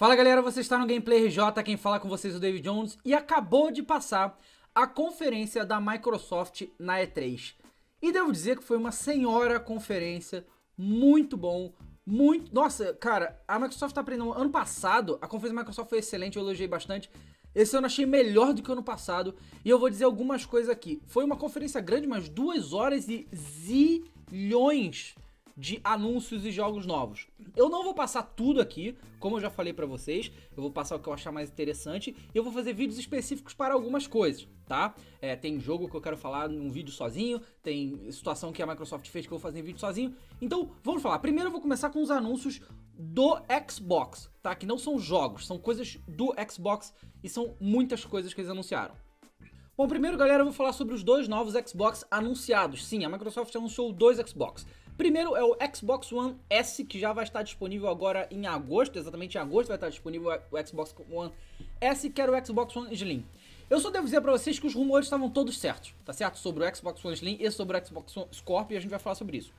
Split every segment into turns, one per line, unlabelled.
Fala galera, você está no Gameplay RJ, quem fala com vocês é o David Jones e acabou de passar a conferência da Microsoft na E3. E devo dizer que foi uma senhora conferência, muito bom, muito... Nossa, cara, a Microsoft está aprendendo... Ano passado, a conferência da Microsoft foi excelente, eu elogiei bastante. Esse ano achei melhor do que ano passado e eu vou dizer algumas coisas aqui. Foi uma conferência grande, mas duas horas e zilhões de anúncios e jogos novos. Eu não vou passar tudo aqui, como eu já falei para vocês, eu vou passar o que eu achar mais interessante e eu vou fazer vídeos específicos para algumas coisas, tá? É, tem jogo que eu quero falar num vídeo sozinho, tem situação que a Microsoft fez que eu vou fazer em vídeo sozinho. Então, vamos falar. Primeiro eu vou começar com os anúncios do Xbox, tá? Que não são jogos, são coisas do Xbox e são muitas coisas que eles anunciaram. Bom, primeiro, galera, eu vou falar sobre os dois novos Xbox anunciados. Sim, a Microsoft anunciou dois Xbox. Primeiro é o Xbox One S, que já vai estar disponível agora em agosto, exatamente em agosto vai estar disponível o Xbox One S, que era o Xbox One Slim. Eu só devo dizer para vocês que os rumores estavam todos certos, tá certo? Sobre o Xbox One Slim e sobre o Xbox One Scorpio, e a gente vai falar sobre isso.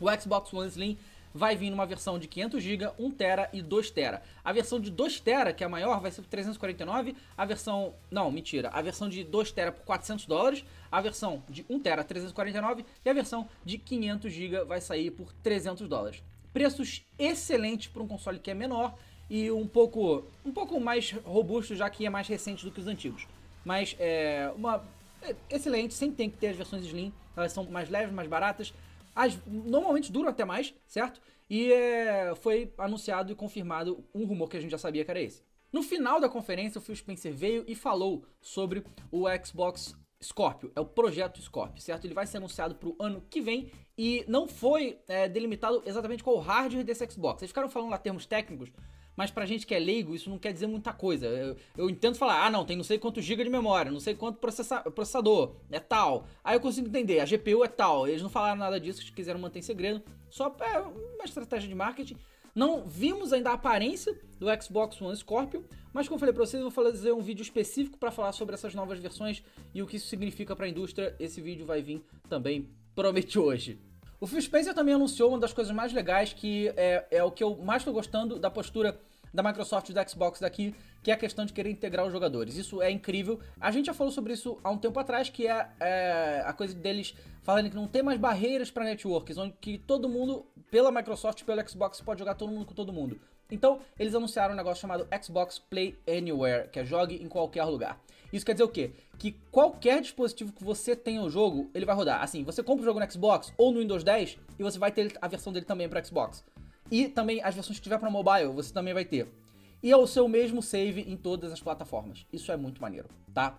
O Xbox One Slim vai vir numa versão de 500GB, 1TB e 2TB. A versão de 2TB, que é a maior, vai ser por 349, a versão... não, mentira, a versão de 2TB por 400 dólares, a versão de 1TB 349 e a versão de 500GB vai sair por 300 dólares. Preços excelentes para um console que é menor e um pouco, um pouco mais robusto, já que é mais recente do que os antigos. Mas é uma é, excelente, sempre tem que ter as versões Slim, elas são mais leves, mais baratas, as, normalmente duram até mais, certo? E é, foi anunciado e confirmado um rumor que a gente já sabia que era esse. No final da conferência, o Phil Spencer veio e falou sobre o Xbox Scorpio, é o projeto Scorpio, certo? Ele vai ser anunciado para o ano que vem e não foi é, delimitado exatamente qual o hardware desse Xbox. Eles ficaram falando lá termos técnicos, mas pra gente que é leigo, isso não quer dizer muita coisa. Eu, eu entendo falar, ah, não, tem não sei quanto giga de memória, não sei quanto processa processador, é tal. Aí eu consigo entender, a GPU é tal. Eles não falaram nada disso, eles quiseram manter em segredo. Só é uma estratégia de marketing. Não vimos ainda a aparência do Xbox One Scorpio, mas como falei para vocês, eu vou fazer um vídeo específico para falar sobre essas novas versões e o que isso significa para a indústria. Esse vídeo vai vir também, promete hoje. O Phil Spencer também anunciou uma das coisas mais legais, que é, é o que eu mais estou gostando da postura da Microsoft e da Xbox daqui, que é a questão de querer integrar os jogadores. Isso é incrível. A gente já falou sobre isso há um tempo atrás, que é, é a coisa deles falando que não tem mais barreiras para networks, onde que todo mundo, pela Microsoft, pelo Xbox, pode jogar todo mundo com todo mundo. Então, eles anunciaram um negócio chamado Xbox Play Anywhere, que é jogue em qualquer lugar. Isso quer dizer o quê? Que qualquer dispositivo que você tenha o jogo, ele vai rodar. Assim, você compra o jogo no Xbox ou no Windows 10 e você vai ter a versão dele também para Xbox. E também as versões que tiver para mobile, você também vai ter. E é o seu mesmo save em todas as plataformas. Isso é muito maneiro, tá?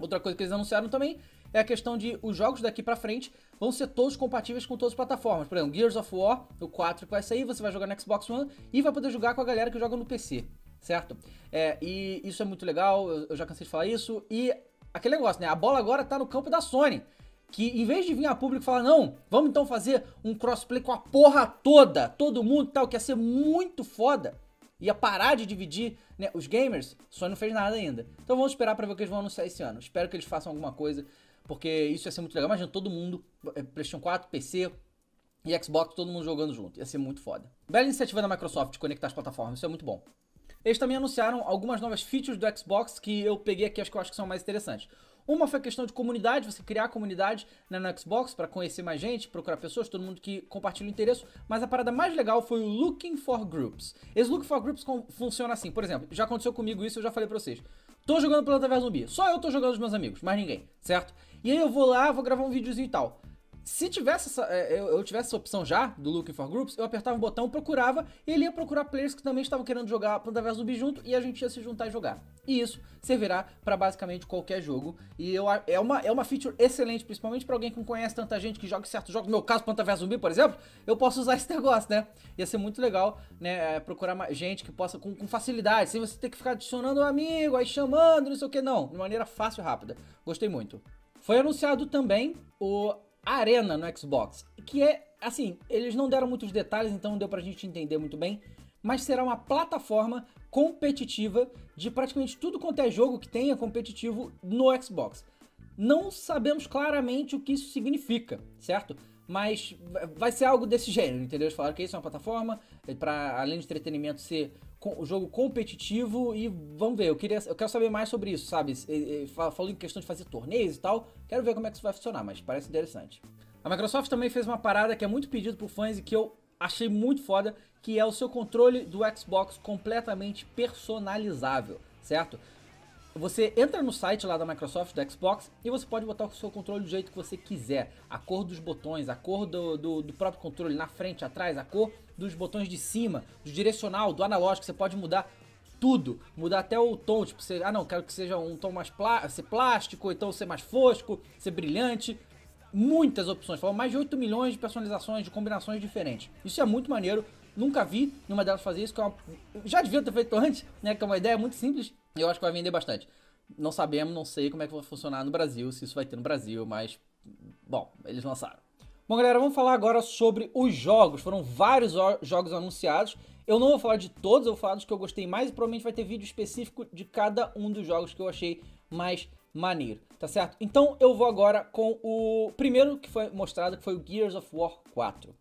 Outra coisa que eles anunciaram também é a questão de os jogos daqui para frente vão ser todos compatíveis com todas as plataformas. Por exemplo, Gears of War, o 4 que vai sair, você vai jogar no Xbox One e vai poder jogar com a galera que joga no PC, certo? É, e isso é muito legal, eu já cansei de falar isso. E aquele negócio, né? A bola agora tá no campo da Sony que em vez de vir a público falar, não, vamos então fazer um crossplay com a porra toda, todo mundo tal, que ia ser muito foda, ia parar de dividir né, os gamers, Sony não fez nada ainda. Então vamos esperar para ver o que eles vão anunciar esse ano. Espero que eles façam alguma coisa porque isso ia ser muito legal. Imagina todo mundo, é, PlayStation 4, PC e Xbox, todo mundo jogando junto. Ia ser muito foda. Bela iniciativa da Microsoft conectar as plataformas, isso é muito bom. Eles também anunciaram algumas novas features do Xbox que eu peguei aqui, acho que eu acho que são mais interessantes. Uma foi a questão de comunidade, você criar comunidade né, no Xbox para conhecer mais gente, procurar pessoas, todo mundo que compartilha o interesse. Mas a parada mais legal foi o Looking for Groups. Esse Looking for Groups funciona assim, por exemplo, já aconteceu comigo isso, eu já falei pra vocês. Tô jogando Planta vs Zumbi, só eu tô jogando os meus amigos, mais ninguém, certo? E aí eu vou lá, vou gravar um videozinho e tal. Se tivesse essa, é, eu tivesse essa opção já do Looking for Groups, eu apertava o botão, procurava, e ele ia procurar players que também estavam querendo jogar Planta vs Zumbi junto, e a gente ia se juntar e jogar. E isso servirá para basicamente qualquer jogo. E eu, é, uma, é uma feature excelente, principalmente para alguém que não conhece tanta gente que joga certos jogos. No meu caso, Planta vs Zumbi, por exemplo, eu posso usar esse negócio, né? Ia ser muito legal, né? É, procurar gente que possa com, com facilidade, sem você ter que ficar adicionando um amigo, aí chamando, não sei o que, não. De maneira fácil e rápida. Gostei muito. Foi anunciado também o Arena no Xbox, que é assim, eles não deram muitos detalhes, então não deu pra gente entender muito bem, mas será uma plataforma competitiva de praticamente tudo quanto é jogo que tenha competitivo no Xbox. Não sabemos claramente o que isso significa, certo? Mas vai ser algo desse gênero, entendeu? Eles falaram que isso é uma plataforma para além de entretenimento ser o jogo competitivo e vamos ver, eu queria eu quero saber mais sobre isso, sabe? Falou em questão de fazer torneios e tal, quero ver como é que isso vai funcionar, mas parece interessante. A Microsoft também fez uma parada que é muito pedido por fãs e que eu achei muito foda, que é o seu controle do Xbox completamente personalizável, certo? Você entra no site lá da Microsoft, do Xbox, e você pode botar o seu controle do jeito que você quiser. A cor dos botões, a cor do, do, do próprio controle na frente, atrás, a cor dos botões de cima, do direcional, do analógico, você pode mudar tudo, mudar até o tom, tipo, você, ah não, quero que seja um tom mais ser plástico, então ser mais fosco, ser brilhante, muitas opções, falou mais de 8 milhões de personalizações, de combinações diferentes. Isso é muito maneiro, nunca vi numa delas fazer isso, que é uma... já devia ter feito antes, né, que é uma ideia muito simples, eu acho que vai vender bastante. Não sabemos, não sei como é que vai funcionar no Brasil, se isso vai ter no Brasil, mas bom, eles lançaram. Bom, galera, vamos falar agora sobre os jogos. Foram vários jogos anunciados. Eu não vou falar de todos, eu vou falar dos que eu gostei mais e provavelmente vai ter vídeo específico de cada um dos jogos que eu achei mais maneiro, tá certo? Então eu vou agora com o primeiro que foi mostrado, que foi o Gears of War 4.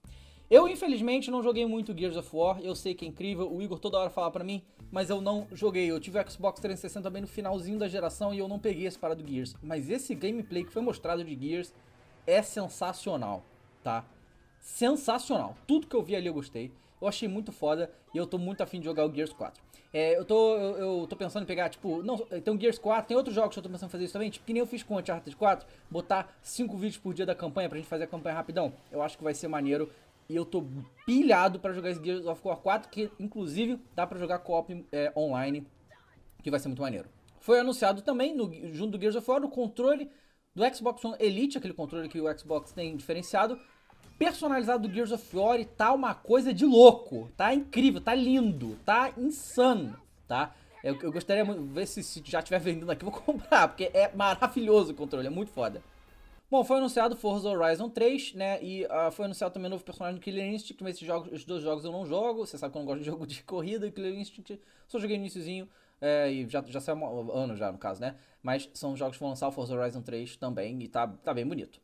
Eu, infelizmente, não joguei muito Gears of War, eu sei que é incrível, o Igor toda hora fala para mim, mas eu não joguei. Eu tive o Xbox 360 também no finalzinho da geração e eu não peguei esse parado do Gears. Mas esse gameplay que foi mostrado de Gears é sensacional, tá? Sensacional. Tudo que eu vi ali eu gostei. Eu achei muito foda e eu tô muito afim de jogar o Gears 4. É, eu, tô, eu, eu, tô pensando em pegar, tipo, não, tem o então Gears 4, tem outros jogos que eu tô pensando em fazer isso também, tipo, que nem eu fiz com o Uncharted 4, botar 5 vídeos por dia da campanha pra gente fazer a campanha rapidão. Eu acho que vai ser maneiro e eu tô pilhado para jogar esse Gears of War 4, que inclusive dá para jogar co-op é, online, que vai ser muito maneiro. Foi anunciado também, no, junto do Gears of War, o controle do Xbox One Elite, aquele controle que o Xbox tem diferenciado, personalizado do Gears of War e tá uma coisa de louco. Tá incrível, tá lindo, tá insano, tá? Eu, eu gostaria muito, ver se, se já estiver vendendo aqui, vou comprar, porque é maravilhoso o controle, é muito foda. Bom, foi anunciado Forza Horizon 3, né? E uh, foi anunciado também o novo personagem do Killer Instinct. Mas esses jogos, os dois jogos eu não jogo. Você sabe que eu não gosto de jogo de corrida. E Killer Instinct só joguei no iníciozinho. É, e já, já saiu um ano já, no caso, né? Mas são jogos que vão lançar o Forza Horizon 3 também. E tá, tá bem bonito.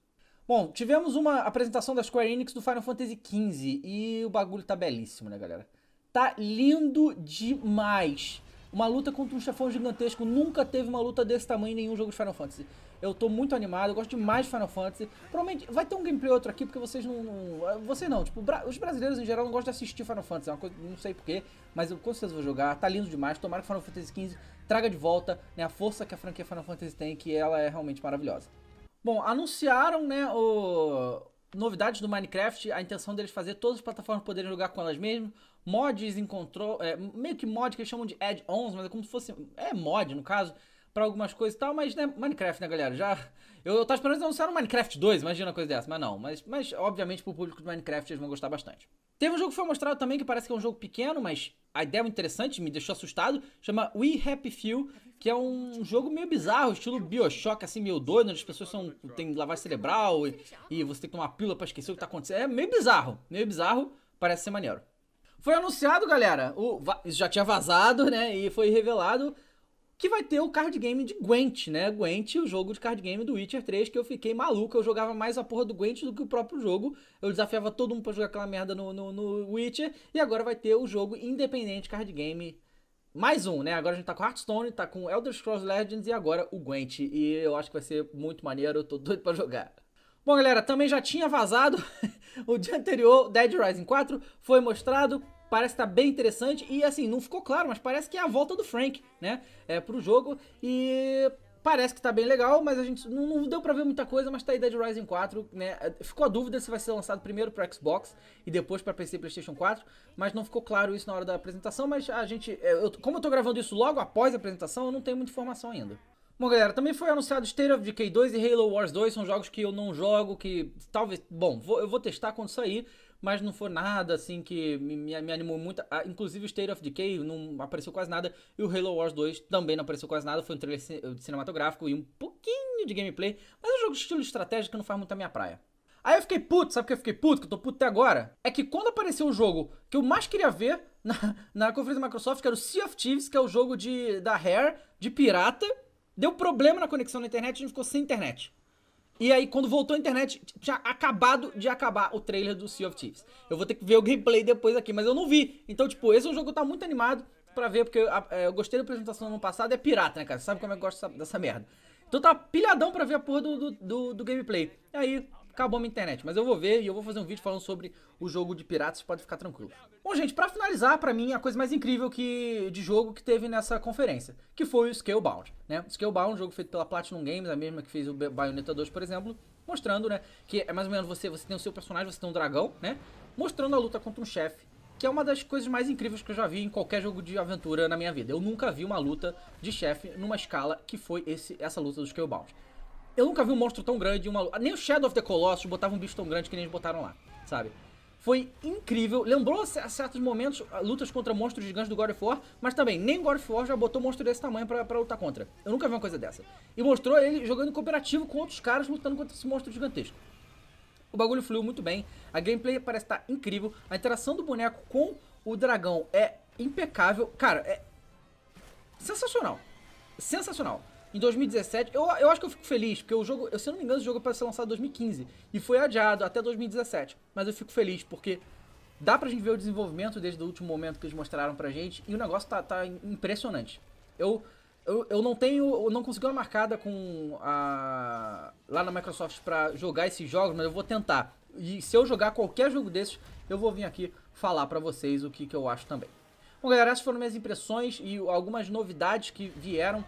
Bom, tivemos uma apresentação da Square Enix do Final Fantasy XV. E o bagulho tá belíssimo, né, galera? Tá lindo demais. Uma luta contra um chefão gigantesco. Nunca teve uma luta desse tamanho em nenhum jogo de Final Fantasy. Eu tô muito animado, eu gosto demais de Final Fantasy. Provavelmente vai ter um gameplay outro aqui, porque vocês não. não ah, você não, tipo, os brasileiros em geral não gostam de assistir Final Fantasy, é uma coisa, não sei porquê, mas eu com certeza vou jogar. Tá lindo demais, tomara que Final Fantasy XV traga de volta né, a força que a franquia Final Fantasy tem, que ela é realmente maravilhosa. Bom, anunciaram, né, o. Novidades do Minecraft, a intenção deles fazer todas as plataformas poderem jogar com elas mesmas mods em controle é, meio que mod que eles chamam de add-ons, mas é como se fosse, é mod no caso, para algumas coisas e tal, mas né, Minecraft, né, galera? Já eu, eu tava esperando anunciar um Minecraft 2, imagina uma coisa dessa, mas não, mas mas obviamente pro público do Minecraft eles vão gostar bastante. Teve um jogo que foi mostrado também que parece que é um jogo pequeno, mas a ideia é interessante, me deixou assustado, chama We Happy Few, que é um jogo meio bizarro, estilo BioShock assim, meio doido, onde as pessoas são tem lavagem cerebral e, e você tem que tomar pílula para esquecer o que tá acontecendo. É meio bizarro, meio bizarro, parece ser maneiro. Foi anunciado, galera. O, isso já tinha vazado, né? E foi revelado que vai ter o card game de Gwent, né? Gwent, o jogo de card game do Witcher 3, que eu fiquei maluco. Eu jogava mais a porra do Gwent do que o próprio jogo. Eu desafiava todo mundo pra jogar aquela merda no, no, no Witcher. E agora vai ter o jogo independente card game. Mais um, né? Agora a gente tá com Hearthstone, tá com Elder Scrolls Legends e agora o Gwent. E eu acho que vai ser muito maneiro, eu tô doido pra jogar. Bom, galera, também já tinha vazado o dia anterior, Dead Rising 4 foi mostrado, parece estar tá bem interessante e assim, não ficou claro, mas parece que é a volta do Frank, né, é, pro jogo e parece que tá bem legal, mas a gente não, não deu para ver muita coisa, mas tá aí Dead Rising 4, né? É, ficou a dúvida se vai ser lançado primeiro para Xbox e depois para PC e PlayStation 4, mas não ficou claro isso na hora da apresentação, mas a gente, é, eu, como eu tô gravando isso logo após a apresentação, eu não tenho muita informação ainda. Bom, galera, também foi anunciado State of Decay 2 e Halo Wars 2, são jogos que eu não jogo, que talvez, bom, vou, eu vou testar quando sair mas não foi nada assim que me, me animou muito. Ah, inclusive o State of Decay não apareceu quase nada, e o Halo Wars 2 também não apareceu quase nada, foi um trailer cinematográfico e um pouquinho de gameplay, mas é um jogo de estilo estratégico não faz muito a minha praia. Aí eu fiquei puto, sabe o que eu fiquei puto? Que eu tô puto até agora? É que quando apareceu o jogo que eu mais queria ver na, na conferência da Microsoft, que era o Sea of Thieves, que é o jogo de, da Rare, de pirata, deu problema na conexão na internet e a gente ficou sem internet. E aí, quando voltou a internet, tinha acabado de acabar o trailer do Sea of Thieves. Eu vou ter que ver o gameplay depois aqui, mas eu não vi. Então, tipo, esse é um jogo que tá muito animado pra ver, porque eu, ah, é, eu gostei da apresentação no ano passado. É pirata, né, cara? Você sabe como é que eu gosto dessa, dessa merda. Então tá pilhadão pra ver a porra do, do, do, do gameplay. E aí, acabou minha internet, mas eu vou ver e eu vou fazer um vídeo falando sobre o jogo de piratas, pode ficar tranquilo. Bom, gente, para finalizar, para mim, a coisa mais incrível que de jogo que teve nessa conferência, que foi o Scalebound, né? Scalebound, um jogo feito pela Platinum Games, a mesma que fez o Bayonetta 2, por exemplo, mostrando, né, que é mais ou menos você, você tem o seu personagem, você tem um dragão, né? Mostrando a luta contra um chefe que é uma das coisas mais incríveis que eu já vi em qualquer jogo de aventura na minha vida. Eu nunca vi uma luta de chefe numa escala que foi esse, essa luta do Scalebound. Eu nunca vi um monstro tão grande, uma... nem o Shadow of the Colossus botava um bicho tão grande que nem eles botaram lá, sabe? Foi incrível, lembrou a certos momentos lutas contra monstros gigantes do God of War, mas também nem God of War já botou monstro desse tamanho pra, lutar contra. Eu nunca vi uma coisa dessa. E mostrou ele jogando cooperativo com outros caras lutando contra esse monstro gigantesco. O bagulho fluiu muito bem, a gameplay parece estar incrível, a interação do boneco com o dragão é impecável. Cara, é sensacional. Sensacional em 2017. Eu, eu acho que eu fico feliz, porque o jogo, eu, se eu não me engano, o jogo é para ser lançado em 2015 e foi adiado até 2017. Mas eu fico feliz, porque dá pra gente ver o desenvolvimento desde o último momento que eles mostraram pra gente e o negócio tá, tá impressionante. Eu, eu, eu não tenho, eu não consegui uma marcada com a, lá na Microsoft pra jogar esses jogos, mas eu vou tentar. E se eu jogar qualquer jogo desses, eu vou vir aqui falar pra vocês o que, que eu acho também. Bom, galera, essas foram minhas impressões e algumas novidades que vieram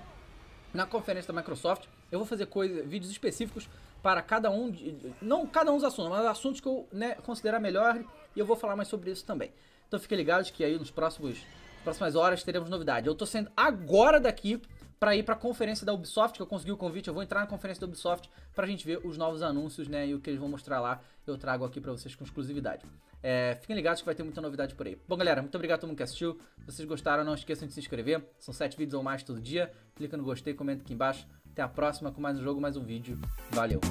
na conferência da Microsoft. Eu vou fazer coisa, vídeos específicos para cada um, não cada um dos assuntos, mas assuntos que eu né, considerar melhor e eu vou falar mais sobre isso também. Então fiquem ligados que aí nos próximos próximas horas teremos novidade. Eu estou saindo agora daqui para ir para a conferência da Ubisoft, que eu consegui o convite, eu vou entrar na conferência da Ubisoft para a gente ver os novos anúncios, né, e o que eles vão mostrar lá, eu trago aqui para vocês com exclusividade. É, fiquem ligados que vai ter muita novidade por aí. Bom, galera, muito obrigado a todo mundo que assistiu. Se vocês gostaram, não esqueçam de se inscrever. São sete vídeos ou mais todo dia. Clica no gostei, comenta aqui embaixo. Até a próxima com mais um jogo, mais um vídeo. Valeu!